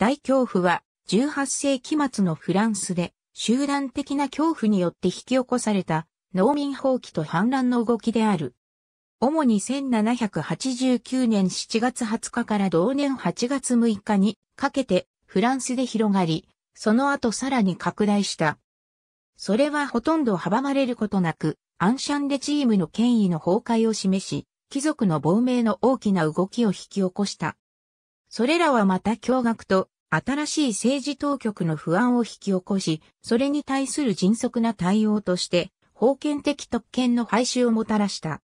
大恐怖は18世紀末のフランスで集団的な恐怖によって引き起こされた農民放棄と反乱の動きである。主に1789年7月20日から同年8月6日にかけてフランスで広がり、その後さらに拡大した。それはほとんど阻まれることなく、アンシャンレチームの権威の崩壊を示し、貴族の亡命の大きな動きを引き起こした。それらはまた驚愕と新しい政治当局の不安を引き起こし、それに対する迅速な対応として、封建的特権の廃止をもたらした。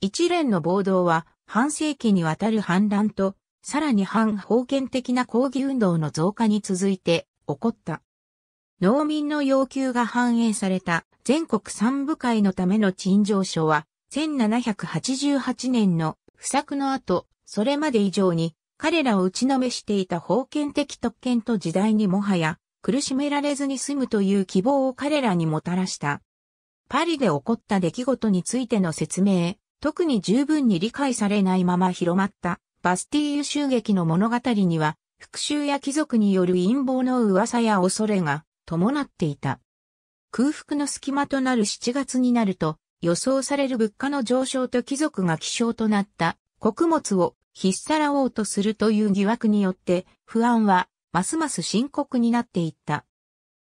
一連の暴動は、半世紀にわたる反乱と、さらに反封建的な抗議運動の増加に続いて起こった。農民の要求が反映された全国三部会のための陳情書は、1788年の不作の後、それまで以上に彼らを打ちのめしていた封建的特権と時代にもはや苦しめられずに済むという希望を彼らにもたらした。パリで起こった出来事についての説明、特に十分に理解されないまま広まったバスティーユ襲撃の物語には復讐や貴族による陰謀の噂や恐れが伴っていた。空腹の隙間となる7月になると予想される物価の上昇と貴族が希少となった穀物をひっさらおうとするという疑惑によって不安はますます深刻になっていった。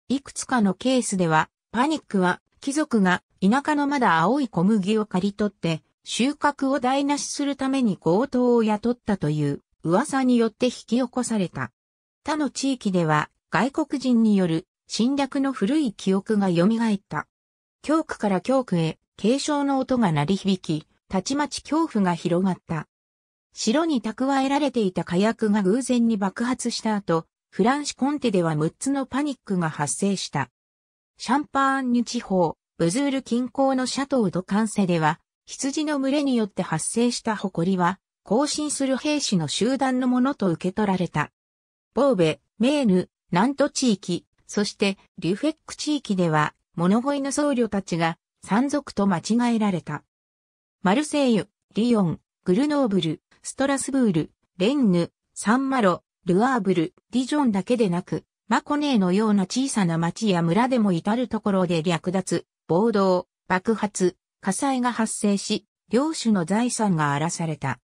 いくつかのケースではパニックは貴族が田舎のまだ青い小麦を刈り取って収穫を台無しするために強盗を雇ったという噂によって引き起こされた。他の地域では外国人による侵略の古い記憶が蘇った。教区から教区へ継承の音が鳴り響き、たちまち恐怖が広がった。城に蓄えられていた火薬が偶然に爆発した後、フランシコンテでは6つのパニックが発生した。シャンパーンニュ地方、ブズール近郊のシャトードカンセでは、羊の群れによって発生した誇りは、行進する兵士の集団のものと受け取られた。ボーベ、メーヌ、ナント地域、そしてリュフェック地域では、物乞いの僧侶たちが山賊と間違えられた。マルセイユ、リヨン、グルノーブル、ストラスブール、レンヌ、サンマロ、ルアーブル、ディジョンだけでなく、マコネーのような小さな町や村でも至るところで略奪、暴動、爆発、火災が発生し、領主の財産が荒らされた。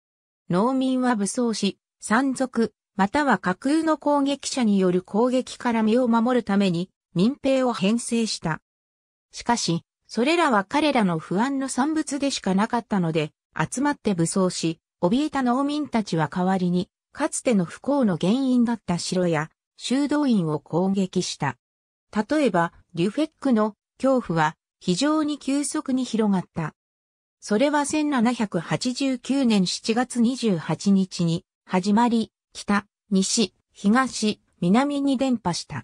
農民は武装し、山賊、または架空の攻撃者による攻撃から身を守るために民兵を編成した。しかし、それらは彼らの不安の産物でしかなかったので、集まって武装し、怯えた農民たちは代わりに、かつての不幸の原因だった城や修道院を攻撃した。例えば、リュフェックの恐怖は非常に急速に広がった。それは1789年7月28日に始まり、北、西、東、南に伝播した。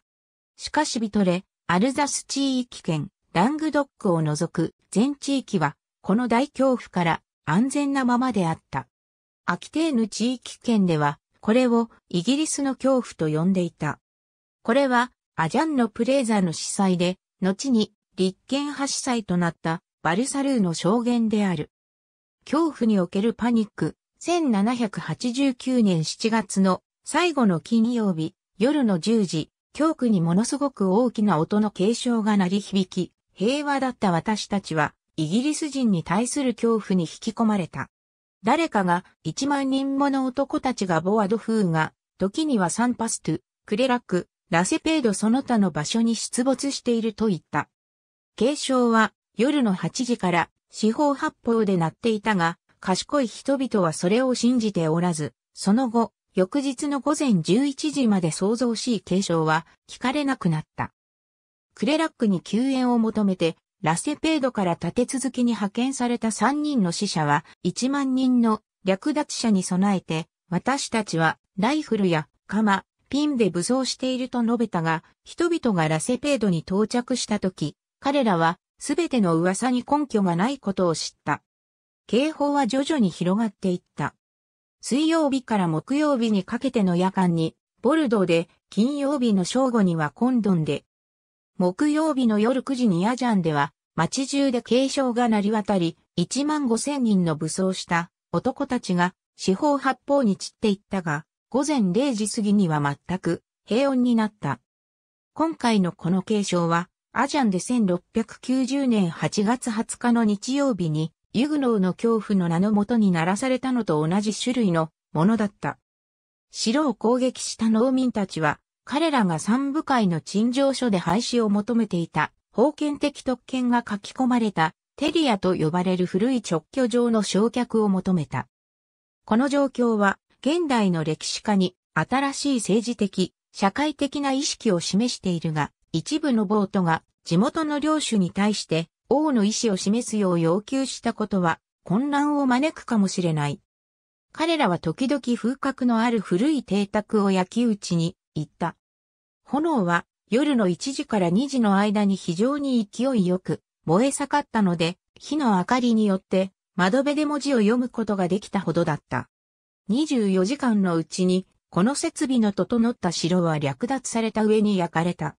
しかしビトレ、アルザス地域圏、ラングドックを除く全地域は、この大恐怖から安全なままであった。アキテーヌ地域圏では、これをイギリスの恐怖と呼んでいた。これは、アジャンのプレーザーの司祭で、後に立憲派司祭となったバルサルーの証言である。恐怖におけるパニック、1789年7月の最後の金曜日、夜の10時、恐怖にものすごく大きな音の継承が鳴り響き、平和だった私たちは、イギリス人に対する恐怖に引き込まれた。誰かが1万人もの男たちがボアドフーが、時にはサンパストゥ、クレラク、ラセペードその他の場所に出没していると言った。警鐘は夜の8時から四方八方で鳴っていたが、賢い人々はそれを信じておらず、その後、翌日の午前11時まで想像しい警鐘は聞かれなくなった。クレラックに救援を求めてラセペードから立て続けに派遣された3人の死者は1万人の略奪者に備えて、私たちはライフルや鎌、ピンで武装していると述べたが、人々がラセペードに到着した時、彼らはすべての噂に根拠がないことを知った。警報は徐々に広がっていった。水曜日から木曜日にかけての夜間に、ボルドーで、金曜日の正午にはコンドンで、木曜日の夜9時にアジャンでは、街中で警鐘が鳴り渡り、1万5千人の武装した男たちが四方八方に散っていったが、午前0時過ぎには全く平穏になった。今回のこの警鐘は、アジャンで1690年8月20日の日曜日に、ユグノーの恐怖の名のもとに鳴らされたのと同じ種類のものだった。城を攻撃した農民たちは、彼らが三部会の陳情書で廃止を求めていた、封建的特権が書き込まれた、テリアと呼ばれる古い直居場の焼却を求めた。この状況は、現代の歴史家に新しい政治的、社会的な意識を示しているが、一部のボートが地元の領主に対して王の意思を示すよう要求したことは混乱を招くかもしれない。彼らは時々風格のある古い邸宅を焼き討ちに行った。炎は夜の1時から2時の間に非常に勢いよく燃え盛ったので、火の明かりによって窓辺で文字を読むことができたほどだった。24時間のうちに、この設備の整った城は略奪された上に焼かれた。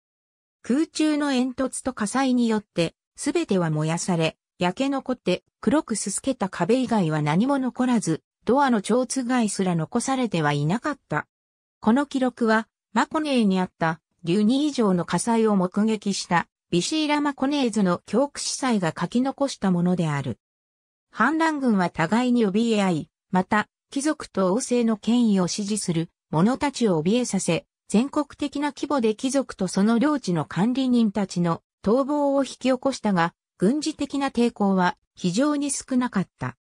空中の煙突と火災によって、すべては燃やされ、焼け残って黒くすすけた壁以外は何も残らず、ドアの蝶番すら残されてはいなかった。この記録はマコネーにあった留2以上の火災を目撃したビシーラ・マコネーズの教区司祭が書き残したものである。反乱軍は互いに怯え合い、また、貴族と王政の権威を支持する者たちを怯えさせ、全国的な規模で貴族とその領地の管理人たちの逃亡を引き起こしたが、軍事的な抵抗は非常に少なかった。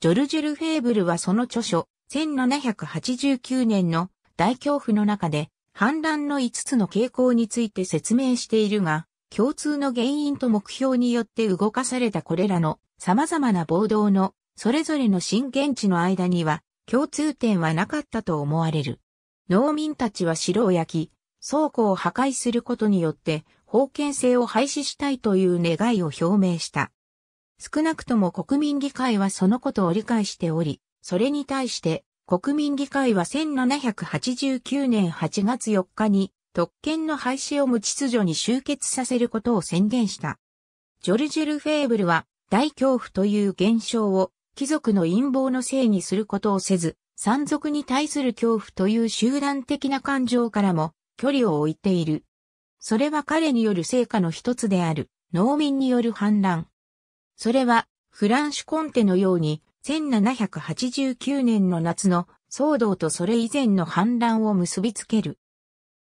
ジョルジュル・フェーブルはその著書、1789年の大恐怖の中で、反乱の5つの傾向について説明しているが、共通の原因と目標によって動かされたこれらの様々な暴動のそれぞれの震源地の間には共通点はなかったと思われる。農民たちは城を焼き、倉庫を破壊することによって封建制を廃止したいという願いを表明した。少なくとも国民議会はそのことを理解しており、それに対して国民議会は1789年8月4日に特権の廃止を無秩序に集結させることを宣言した。ジョルジュル・フェーブルは大恐怖という現象を貴族の陰謀のせいにすることをせず、山賊に対する恐怖という集団的な感情からも距離を置いている。それは彼による成果の一つである農民による反乱。それはフランシュコンテのように1789年の夏の騒動とそれ以前の反乱を結びつける。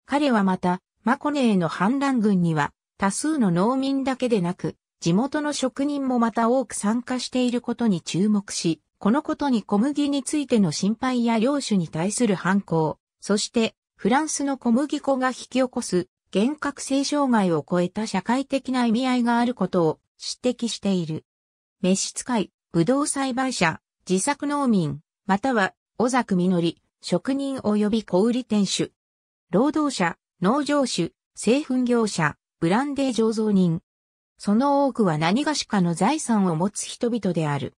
彼はまた、マコネーの反乱軍には多数の農民だけでなく、地元の職人もまた多く参加していることに注目し、このことに小麦についての心配や領主に対する反抗、そしてフランスの小麦粉が引き起こす幻覚性障害を超えた社会的な意味合いがあることを指摘している。召使い、ぶどう栽培者、自作農民、または、小作実、職人及び小売店主。労働者、農場主、製粉業者、ブランデー醸造人。その多くは何がしかの財産を持つ人々である。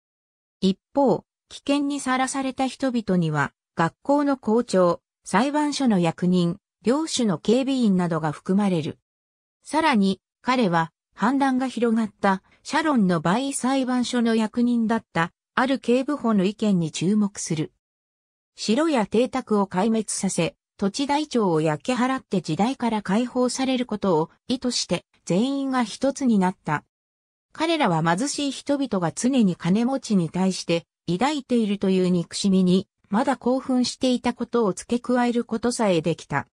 一方、危険にさらされた人々には、学校の校長、裁判所の役人、領主の警備員などが含まれる。さらに、彼は反乱が広がったシャロンの倍裁判所の役人だったある警部補の意見に注目する。城や邸宅を壊滅させ、土地台帳を焼き払って時代から解放されることを意図して全員が一つになった。彼らは貧しい人々が常に金持ちに対して抱いているという憎しみにまだ興奮していたことを付け加えることさえできた。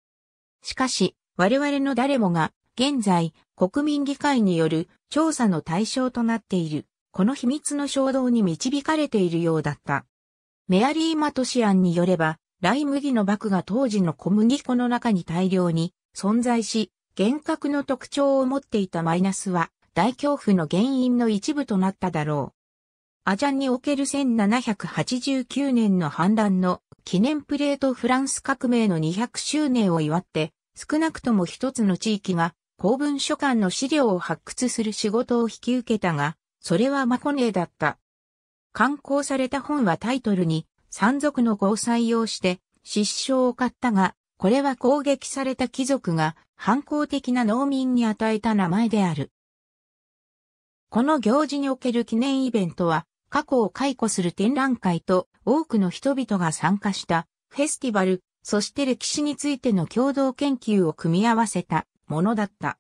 しかし、我々の誰もが現在国民議会による調査の対象となっている、この秘密の衝動に導かれているようだった。メアリー・マトシアンによれば、ライ麦の爆が当時の小麦粉の中に大量に存在し、幻覚の特徴を持っていたマイナスは大恐怖の原因の一部となっただろう。アジャンにおける1789年の反乱の記念プレートフランス革命の200周年を祝って、少なくとも一つの地域が公文書館の資料を発掘する仕事を引き受けたが、それはマコネーだった。刊行された本はタイトルに、山賊の子を採用して、失笑を買ったが、これは攻撃された貴族が反抗的な農民に与えた名前である。この行事における記念イベントは、過去を解雇する展覧会と多くの人々が参加したフェスティバル、そして歴史についての共同研究を組み合わせたものだった。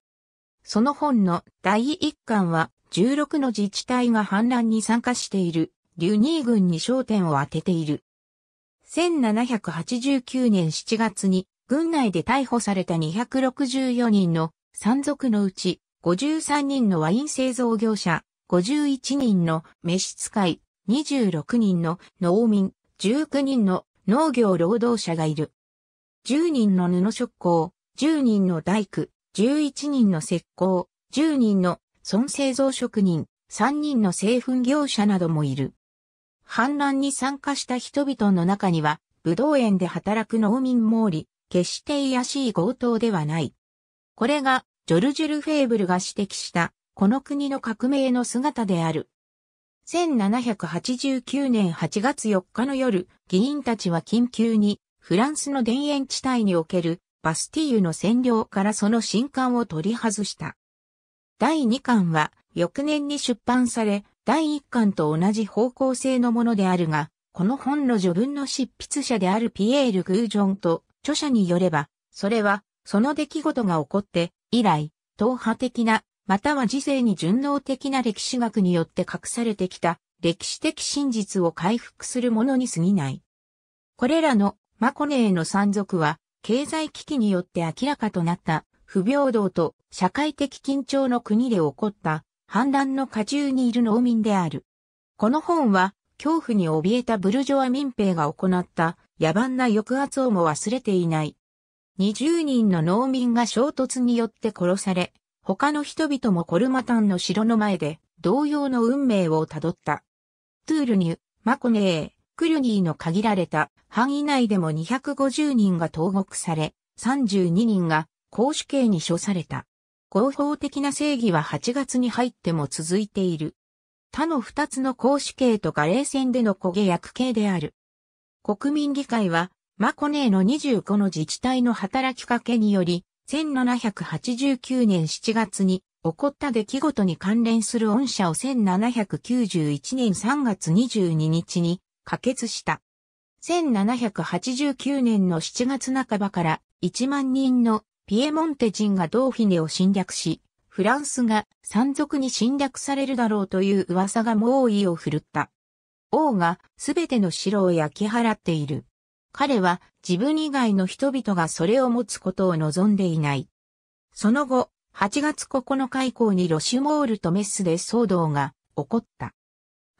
その本の第一巻は16の自治体が反乱に参加している、リュニー軍に焦点を当てている。1789年7月に軍内で逮捕された264人の山賊のうち53人のワイン製造業者、51人の召使い、26人の農民、19人の農業労働者がいる。10人の布職工、10人の大工、11人の石膏、10人の孫製造職人、3人の製粉業者などもいる。反乱に参加した人々の中には、武道園で働く農民もおり、決して癒しい強盗ではない。これが、ジョルジュル・フェーブルが指摘した、この国の革命の姿である。1789年8月4日の夜、議員たちは緊急に、フランスの田園地帯におけるバスティーユの占領からその新刊を取り外した。第2巻は翌年に出版され、第1巻と同じ方向性のものであるが、この本の序文の執筆者であるピエール・グージョンと著者によれば、それは、その出来事が起こって、以来、党派的な、または時世に順応的な歴史学によって隠されてきた、歴史的真実を回復するものに過ぎない。これらのマコネーの山賊は、経済危機によって明らかとなった不平等と社会的緊張の国で起こった反乱の過中にいる農民である。この本は恐怖に怯えたブルジョア民兵が行った野蛮な抑圧をも忘れていない。20人の農民が衝突によって殺され、他の人々もコルマタンの城の前で同様の運命をたどった。トゥールニュ、マコネー、クルニーの限られた範囲内でも250人が投獄され、32人が公主刑に処された。合法的な正義は8月に入っても続いている。他の2つの公主刑とガレー戦での焦げ役刑である。国民議会は、マコネーの25の自治体の働きかけにより、1789年7月に起こった出来事に関連する恩赦を1791年3月22日に可決した。1789年の7月半ばから1万人のピエモンテ人がドーフィネを侵略し、フランスが山賊に侵略されるだろうという噂が猛威を振るった。王がすべての城を焼き払っている。彼は自分以外の人々がそれを持つことを望んでいない。その後、8月9日以降にロシュモールとメッスで騒動が起こった。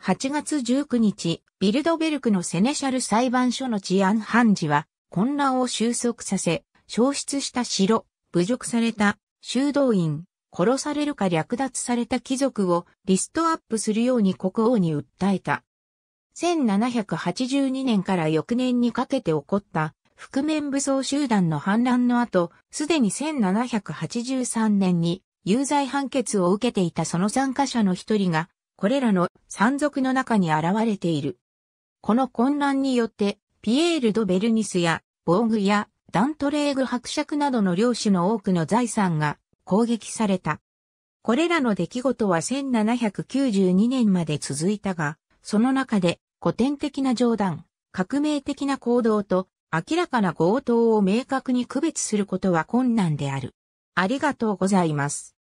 8月19日、ビルドベルクのセネシャル裁判所の治安判事は、混乱を収束させ、消失した城、侮辱された、修道院、殺されるか略奪された貴族をリストアップするように国王に訴えた。1782年から翌年にかけて起こった覆面武装集団の反乱の後、すでに1783年に有罪判決を受けていたその参加者の一人がこれらの山賊の中に現れている。この混乱によって、ピエール・ド・ベルニスや、防具や、ダントレーグ伯爵などの領主の多くの財産が攻撃された。これらの出来事は1792年まで続いたが、その中で古典的な冗談、革命的な行動と明らかな強盗を明確に区別することは困難である。ありがとうございます。